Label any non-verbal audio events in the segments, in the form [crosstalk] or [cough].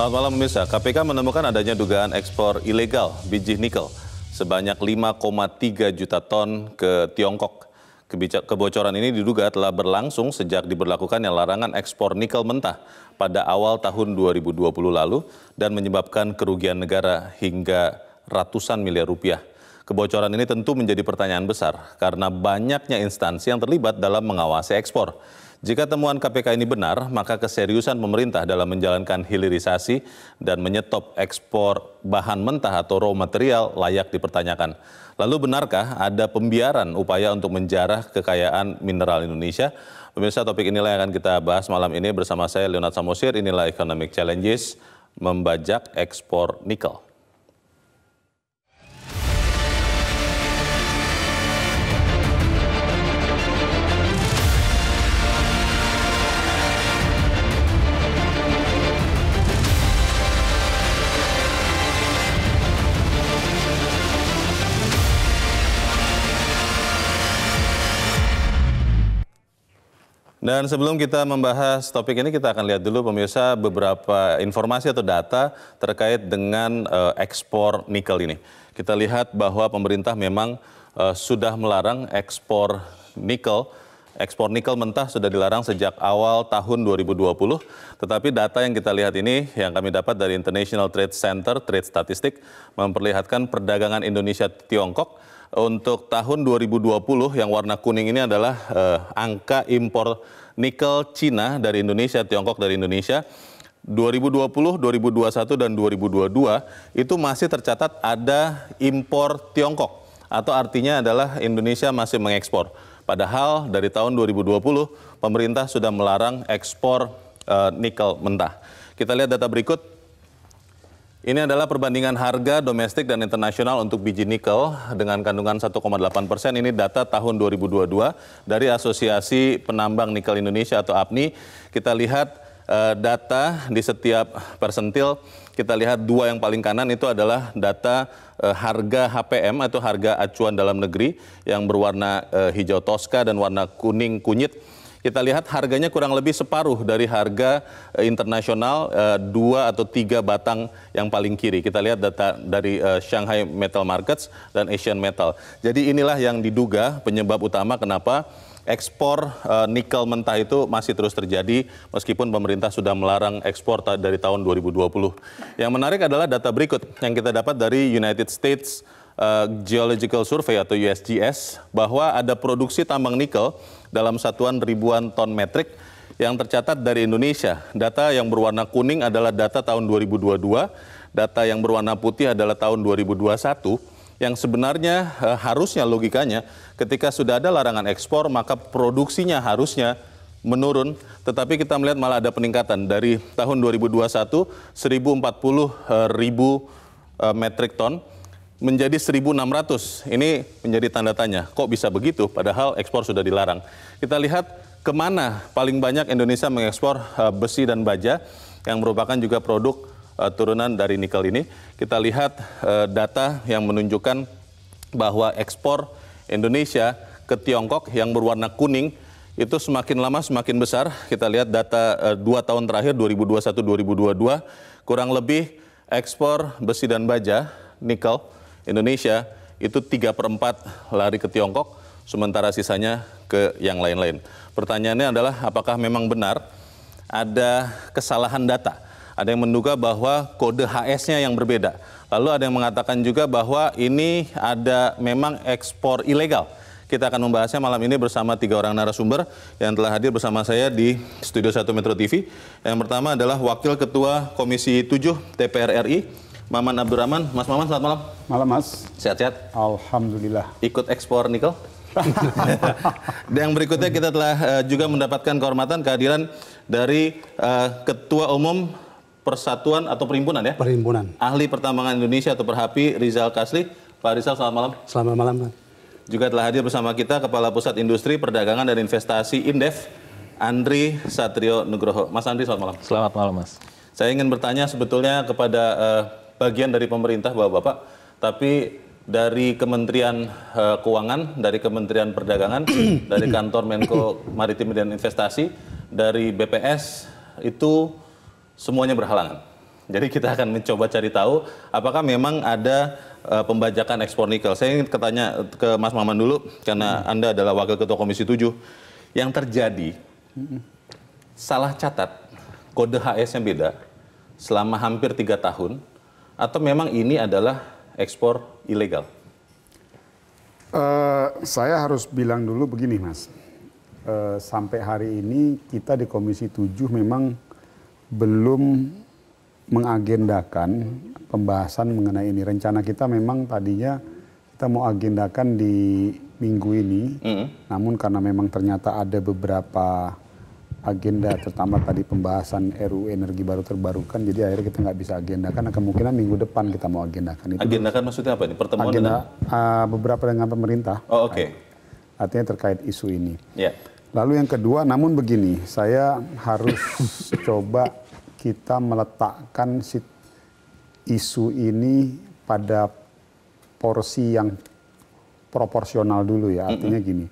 Selamat malam pemirsa. KPK menemukan adanya dugaan ekspor ilegal biji nikel sebanyak 5,3 juta ton ke Tiongkok. Kebocoran ini diduga telah berlangsung sejak diberlakukannya larangan ekspor nikel mentah pada awal tahun 2020 lalu dan menyebabkan kerugian negara hingga ratusan miliar rupiah. Kebocoran ini tentu menjadi pertanyaan besar karena banyaknya instansi yang terlibat dalam mengawasi ekspor. Jika temuan KPK ini benar, maka keseriusan pemerintah dalam menjalankan hilirisasi dan menyetop ekspor bahan mentah atau raw material layak dipertanyakan. Lalu benarkah ada pembiaran upaya untuk menjarah kekayaan mineral Indonesia? Pemirsa topik inilah yang akan kita bahas malam ini bersama saya Leonard Samosir. Inilah Economic Challenges membajak ekspor nikel. Dan sebelum kita membahas topik ini, kita akan lihat dulu pemirsa beberapa informasi atau data terkait dengan uh, ekspor nikel ini. Kita lihat bahwa pemerintah memang uh, sudah melarang ekspor nikel Ekspor nikel mentah sudah dilarang sejak awal tahun 2020, tetapi data yang kita lihat ini yang kami dapat dari International Trade Center Trade Statistik memperlihatkan perdagangan Indonesia Tiongkok untuk tahun 2020 yang warna kuning ini adalah eh, angka impor nikel Cina dari Indonesia, Tiongkok dari Indonesia 2020, 2021 dan 2022 itu masih tercatat ada impor Tiongkok atau artinya adalah Indonesia masih mengekspor. Padahal dari tahun 2020 pemerintah sudah melarang ekspor e, nikel mentah. Kita lihat data berikut. Ini adalah perbandingan harga domestik dan internasional untuk biji nikel dengan kandungan 1,8 persen. Ini data tahun 2022 dari Asosiasi Penambang Nikel Indonesia atau APNI. Kita lihat eh, data di setiap persentil kita lihat dua yang paling kanan itu adalah data eh, harga HPM atau harga acuan dalam negeri yang berwarna eh, hijau toska dan warna kuning kunyit. Kita lihat harganya kurang lebih separuh dari harga eh, internasional dua atau tiga batang yang paling kiri. Kita lihat data dari Shanghai Metal Markets dan Asian Metal. Jadi inilah yang diduga penyebab utama kenapa ekspor uh, nikel mentah itu masih terus terjadi meskipun pemerintah sudah melarang ekspor dari tahun 2020. Yang menarik adalah data berikut yang kita dapat dari United States uh, Geological Survey atau USGS bahwa ada produksi tambang nikel dalam satuan ribuan ton metrik yang tercatat dari Indonesia. Data yang berwarna kuning adalah data tahun 2022, data yang berwarna putih adalah tahun 2021 yang sebenarnya eh, harusnya logikanya ketika sudah ada larangan ekspor maka produksinya harusnya menurun tetapi kita melihat malah ada peningkatan dari tahun 2021 1040 ribu eh, metrik ton menjadi 1.600. Ini menjadi tanda tanya. Kok bisa begitu? Padahal ekspor sudah dilarang. Kita lihat kemana paling banyak Indonesia mengekspor eh, besi dan baja yang merupakan juga produk uh, turunan dari nikel ini. Kita lihat uh, data yang menunjukkan bahwa ekspor Indonesia ke Tiongkok yang berwarna kuning itu semakin lama semakin besar. Kita lihat data eh, dua tahun terakhir 2021-2022 kurang lebih ekspor besi dan baja nikel Indonesia itu 3 per 4 lari ke Tiongkok, sementara sisanya ke yang lain-lain. Pertanyaannya adalah apakah memang benar ada kesalahan data? ada yang menduga bahwa kode HS-nya yang berbeda. Lalu ada yang mengatakan juga bahwa ini ada memang ekspor ilegal. Kita akan membahasnya malam ini bersama tiga orang narasumber yang telah hadir bersama saya di Studio 1 Metro TV. Yang pertama adalah Wakil Ketua Komisi 7 DPR RI, Maman Abdurrahman. Mas Maman, selamat malam. Malam, Mas. Sehat-sehat? Alhamdulillah. Ikut ekspor nikel? [laughs] Dan yang berikutnya kita telah eh, juga mendapatkan kehormatan kehadiran dari eh, Ketua Umum Persatuan atau Perhimpunan ya? Perhimpunan. Ahli Pertambangan Indonesia atau Perhapi Rizal Kasli. Pak Rizal, selamat malam. Selamat malam. Pak. Juga telah hadir bersama kita Kepala Pusat Industri, Perdagangan dan Investasi Indef, Andri Satrio Nugroho. Mas Andri, selamat malam. Selamat malam, Mas. Saya ingin bertanya sebetulnya kepada uh, bagian dari pemerintah Bapak-bapak, tapi dari Kementerian uh, Keuangan, dari Kementerian Perdagangan, [clears throat] dari kantor Menko Maritim dan Investasi, dari BPS itu semuanya berhalangan. Jadi kita akan mencoba cari tahu apakah memang ada uh, pembajakan ekspor nikel. Saya ingin ketanya ke Mas Maman dulu karena hmm. Anda adalah wakil ketua Komisi 7. Yang terjadi hmm. salah catat kode hs yang beda selama hampir tiga tahun atau memang ini adalah ekspor ilegal? Uh, saya harus bilang dulu begini, Mas. Uh, sampai hari ini kita di Komisi 7 memang belum mengagendakan pembahasan mengenai ini. Rencana kita memang tadinya kita mau agendakan di minggu ini, mm. namun karena memang ternyata ada beberapa agenda, terutama tadi pembahasan RU energi baru terbarukan, jadi akhirnya kita nggak bisa agendakan. Nah, kemungkinan minggu depan kita mau agendakan. Itu agendakan maksudnya apa ini? Pertemuan agenda, dengan uh, beberapa dengan pemerintah. Oh, oke. Okay. Artinya terkait isu ini. Yeah. Lalu yang kedua, namun begini, saya harus [laughs] coba kita meletakkan isu ini pada porsi yang proporsional dulu ya. Artinya gini,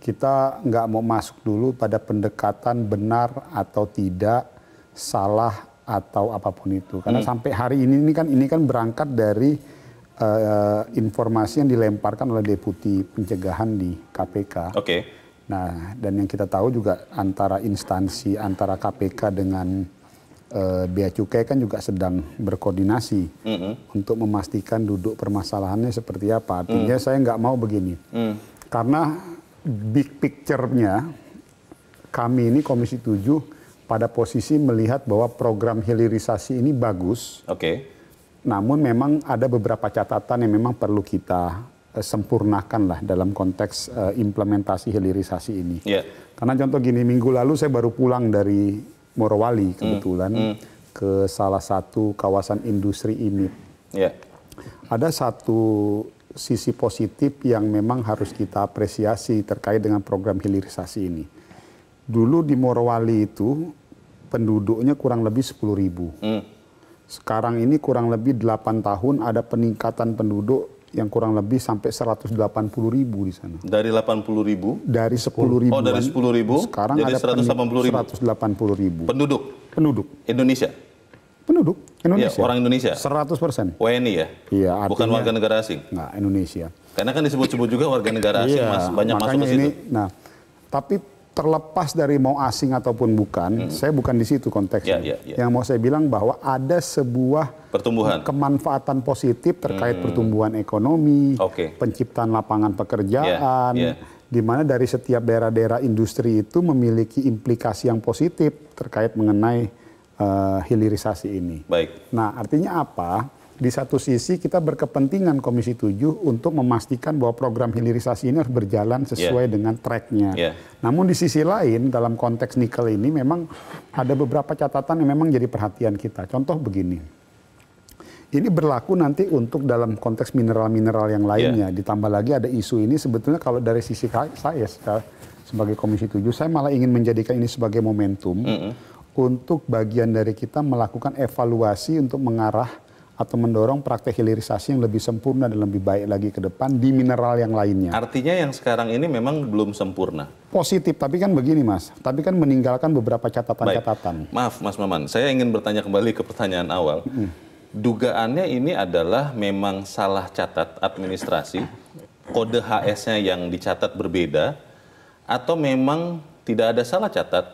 kita nggak mau masuk dulu pada pendekatan benar atau tidak, salah atau apapun itu. Karena hmm. sampai hari ini ini kan ini kan berangkat dari uh, informasi yang dilemparkan oleh deputi pencegahan di KPK. Oke. Okay Nah, dan yang kita tahu juga antara instansi antara KPK dengan uh, Bea Cukai kan juga sedang berkoordinasi mm -hmm. untuk memastikan duduk permasalahannya seperti apa. Mm. Artinya mm. saya nggak mau begini, mm. karena big picture-nya kami ini Komisi 7 pada posisi melihat bahwa program hilirisasi ini bagus. Oke. Okay. Namun memang ada beberapa catatan yang memang perlu kita Eh, sempurnakanlah dalam konteks uh, implementasi hilirisasi ini. Yeah. Karena contoh gini, minggu lalu saya baru pulang dari Morowali hmm. kebetulan mm. Mm. ke salah satu kawasan industri ini. Yeah. Ada satu sisi positif yang memang harus kita apresiasi terkait dengan program hilirisasi ini. Dulu di Morowali itu penduduknya kurang lebih 10 ribu. Mm. Sekarang ini kurang lebih 8 tahun ada peningkatan penduduk yang kurang lebih sampai 180 ribu di sana. Dari 80 ribu? Dari 10 ribu. Oh, dari 10 ribu. Sekarang jadi ada 180 ribu. 180 ribu. Penduduk? Penduduk. Indonesia? Penduduk. Indonesia. Ya, orang Indonesia? 100 persen. WNI ya? Iya. Bukan warga negara asing? Nah, Indonesia. Karena kan disebut-sebut juga warga negara asing iya, mas, banyak masuk ke situ. Ini, nah, tapi terlepas dari mau asing ataupun bukan, hmm. saya bukan di situ konteksnya. Yeah, yeah, yeah. Yang mau saya bilang bahwa ada sebuah pertumbuhan kemanfaatan positif terkait hmm. pertumbuhan ekonomi, okay. penciptaan lapangan pekerjaan, yeah, yeah. di mana dari setiap daerah-daerah industri itu memiliki implikasi yang positif terkait mengenai uh, hilirisasi ini. Baik. Nah, artinya apa? di satu sisi kita berkepentingan Komisi 7 untuk memastikan bahwa program hilirisasi ini harus berjalan sesuai yeah. dengan tracknya. Yeah. Namun di sisi lain dalam konteks nikel ini memang ada beberapa catatan yang memang jadi perhatian kita. Contoh begini. Ini berlaku nanti untuk dalam konteks mineral-mineral yang lainnya. Yeah. Ditambah lagi ada isu ini sebetulnya kalau dari sisi saya sebagai Komisi 7, saya malah ingin menjadikan ini sebagai momentum mm -hmm. untuk bagian dari kita melakukan evaluasi untuk mengarah atau mendorong praktek hilirisasi yang lebih sempurna dan lebih baik lagi ke depan di mineral yang lainnya. Artinya yang sekarang ini memang belum sempurna. Positif, tapi kan begini Mas, tapi kan meninggalkan beberapa catatan-catatan. Maaf Mas Maman, saya ingin bertanya kembali ke pertanyaan awal. -hmm. Dugaannya ini adalah memang salah catat administrasi, kode HS-nya yang dicatat berbeda, atau memang tidak ada salah catat,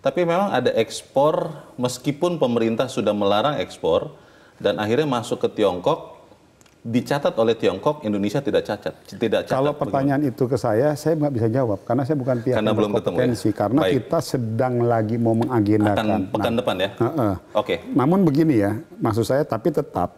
tapi memang ada ekspor meskipun pemerintah sudah melarang ekspor, dan akhirnya masuk ke Tiongkok dicatat oleh Tiongkok Indonesia tidak cacat tidak cacat kalau pertanyaan itu ke saya saya nggak bisa jawab karena saya bukan pihak karena belum ketemu ya? karena Baik. kita sedang lagi mau mengagendakan Akan nah, pekan nah, depan ya uh -uh. oke okay. namun begini ya maksud saya tapi tetap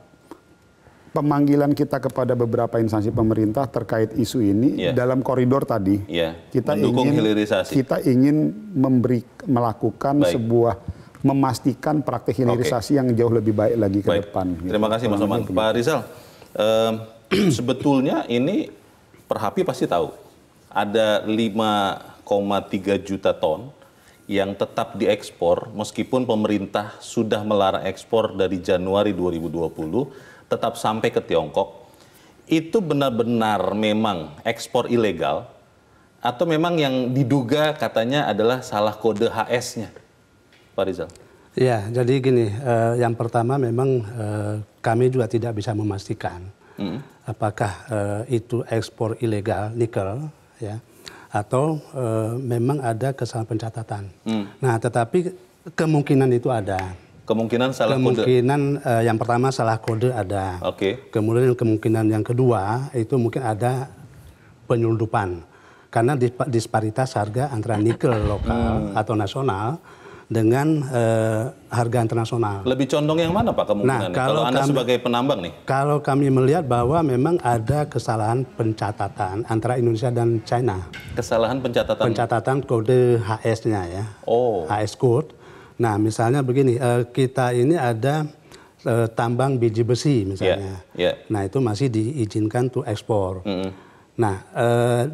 pemanggilan kita kepada beberapa instansi pemerintah terkait isu ini yeah. dalam koridor tadi yeah. kita ingin hilirisasi. kita ingin memberi melakukan Baik. sebuah memastikan praktek hilirisasi yang jauh lebih baik lagi ke baik. depan. Gitu. Terima kasih Mas Oman. Pak gitu. Rizal, um, [clears throat] sebetulnya ini Perhapi pasti tahu ada 5,3 juta ton yang tetap diekspor meskipun pemerintah sudah melarang ekspor dari Januari 2020 tetap sampai ke Tiongkok. Itu benar-benar memang ekspor ilegal atau memang yang diduga katanya adalah salah kode HS-nya? Pak Rizal? Ya, jadi gini, uh, yang pertama memang uh, kami juga tidak bisa memastikan mm. apakah uh, itu ekspor ilegal nikel, ya, atau uh, memang ada kesalahan pencatatan. Mm. Nah, tetapi kemungkinan itu ada. Kemungkinan salah kemungkinan, kode. Kemungkinan uh, yang pertama salah kode ada. Oke. Okay. Kemudian kemungkinan yang kedua itu mungkin ada penyelundupan karena disparitas harga antara nikel lokal mm. atau nasional dengan eh, harga internasional. Lebih condong yang mana Pak kemungkinan? Nah, kalau, kalau Anda sebagai penambang nih? Kalau kami melihat bahwa memang ada kesalahan pencatatan antara Indonesia dan China. Kesalahan pencatatan? Pencatatan kode HS-nya ya. Oh. HS code. Nah, misalnya begini, eh, kita ini ada eh, tambang biji besi misalnya. Yeah, yeah. Nah, itu masih diizinkan untuk ekspor. Mm -hmm. Nah, e,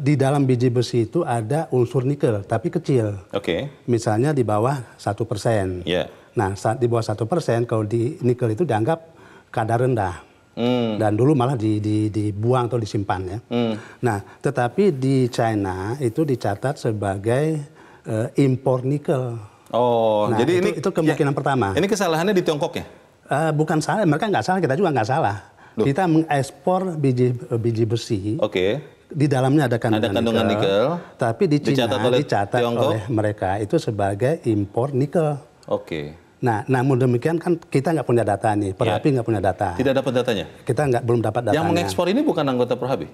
di dalam biji besi itu ada unsur nikel, tapi kecil. Oke. Okay. Misalnya di bawah satu persen. Iya. Nah, saat di bawah satu persen, kalau di nikel itu dianggap kadar rendah. Mm. Dan dulu malah di, di, dibuang atau disimpan ya. Mm. Nah, tetapi di China itu dicatat sebagai e, impor nikel. Oh, nah, jadi itu, ini itu ya, kemungkinan ya, pertama. Ini kesalahannya di Tiongkok ya? Uh, bukan salah, mereka nggak salah, kita juga nggak salah. Duh. Kita mengekspor biji biji besi okay di dalamnya ada kandungan, ada kandungan nikel, nikel tapi di Cina dicatat, oleh, dicatat oleh mereka itu sebagai impor nikel. Oke. Nah, namun demikian kan kita nggak punya data nih, Perhapi ya. nggak ya. punya data. Tidak dapat datanya? Kita nggak belum dapat datanya. Yang mengekspor ini bukan anggota Perhapi?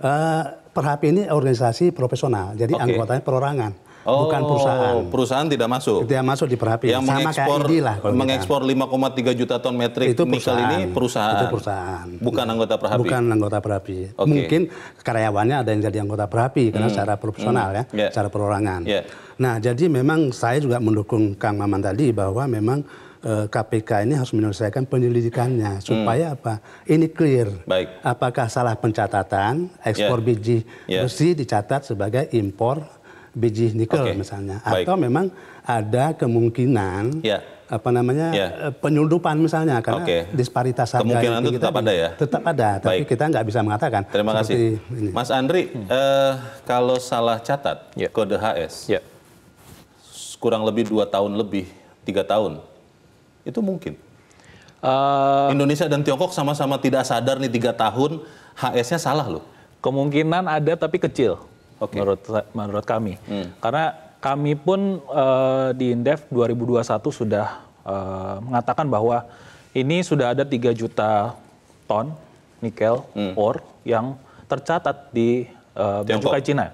Uh, eh, Perhapi ini organisasi profesional, jadi okay. anggotanya perorangan. Oh, bukan perusahaan. Oh, perusahaan tidak masuk. Tidak masuk di Perapi. Yang sama mengekspor, lah. Mengekspor 5,3 juta ton metrik itu nikel ini perusahaan. Itu perusahaan. Bukan anggota Perapi. Bukan anggota Perapi. Okay. Mungkin karyawannya ada yang jadi anggota Perapi karena hmm. secara profesional hmm. ya, yeah. secara perorangan. Yeah. Nah, jadi memang saya juga mendukung Kang Maman tadi bahwa memang KPK eh, ini harus menyelesaikan penyelidikannya hmm. supaya apa? Ini clear. Baik. Apakah salah pencatatan ekspor yeah. biji yeah. Ya. dicatat sebagai impor biji nikel okay. misalnya atau memang ada kemungkinan ya. apa namanya ya. Eh, misalnya karena okay. disparitas harga kemungkinan itu tetap ada ya tetap ada Baik. tapi kita nggak bisa mengatakan terima kasih ini. Mas Andri hmm. eh, kalau salah catat ya. kode HS ya. kurang lebih dua tahun lebih tiga tahun itu mungkin uh, Indonesia dan Tiongkok sama-sama tidak sadar nih tiga tahun HS-nya salah loh kemungkinan ada tapi kecil okay. menurut menurut kami. Hmm. Karena kami pun uh, di Indef 2021 sudah uh, mengatakan bahwa ini sudah ada 3 juta ton nikel hmm. ore yang tercatat di uh, Cina.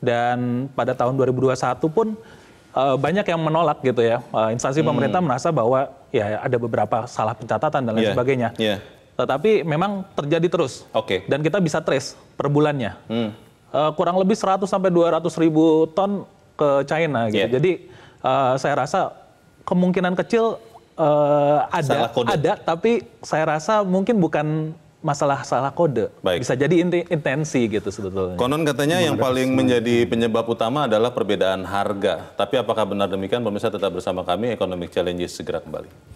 Dan pada tahun 2021 pun uh, banyak yang menolak gitu ya. Uh, instansi hmm. pemerintah merasa bahwa ya ada beberapa salah pencatatan dan lain yeah. sebagainya. Yeah. Tetapi memang terjadi terus. Okay. Dan kita bisa trace per bulannya. Hmm uh, kurang lebih 100 sampai 200 ribu ton ke China gitu. Yeah. Jadi uh, saya rasa kemungkinan kecil uh, ada ada tapi saya rasa mungkin bukan masalah salah kode. Baik. Bisa jadi intensi gitu sebetulnya. Konon katanya Memang yang paling menjadi penyebab utama adalah perbedaan harga. Tapi apakah benar demikian? Pemirsa tetap bersama kami Economic Challenges segera kembali.